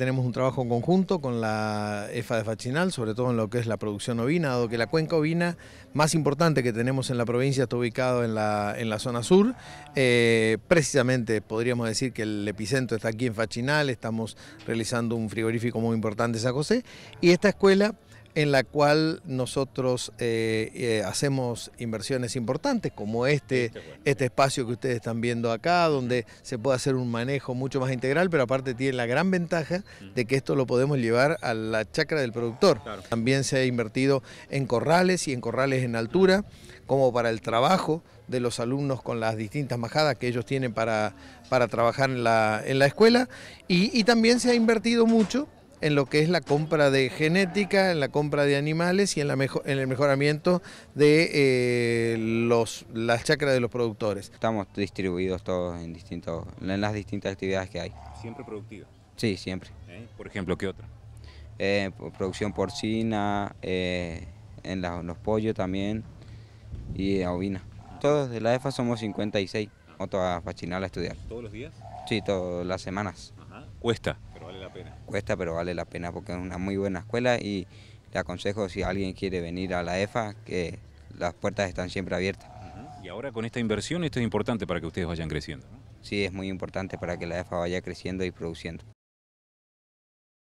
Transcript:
Tenemos un trabajo en conjunto con la EFA de Fachinal, sobre todo en lo que es la producción ovina, dado que la cuenca ovina más importante que tenemos en la provincia está ubicado en la, en la zona sur. Eh, precisamente podríamos decir que el epicentro está aquí en Fachinal, estamos realizando un frigorífico muy importante en San José, y esta escuela en la cual nosotros eh, eh, hacemos inversiones importantes, como este, este, este espacio que ustedes están viendo acá, donde se puede hacer un manejo mucho más integral, pero aparte tiene la gran ventaja de que esto lo podemos llevar a la chacra del productor. También se ha invertido en corrales y en corrales en altura, como para el trabajo de los alumnos con las distintas majadas que ellos tienen para, para trabajar en la, escuela. y también se ha invertido mucho en lo que es la compra de genética, en la compra de animales y en, la en el mejoramiento de eh, los, las chacras de los productores. Estamos distribuidos todos en, distintos, en las distintas actividades que hay. ¿Siempre productiva? Sí, siempre. ¿Eh? Por ejemplo, ¿qué otra? Eh, producción porcina, en los pollos también y ovina. Todos de la EFA somos 56, vamos a Pachinal a estudiar. ¿Todos los días? Sí, todas las semanas. Ajá. ¿Cuesta? Cuesta, pero vale la pena porque es una muy buena escuela y le aconsejo si alguien quiere venir a la EFA que las puertas están siempre abiertas. Y ahora con esta inversión esto es importante para que ustedes vayan creciendo. Sí, es muy importante para que la EFA vaya creciendo y produciendo.